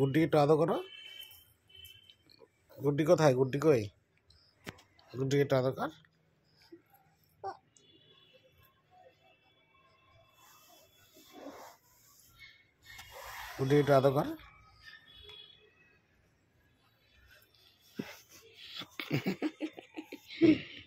গুড্ডিকে টাদো করো গুড্ডি কোথায় গুড্ডি কই গুড্ডিকে টাদো কর গুড্ডিকে টাদো কর Mm-hmm.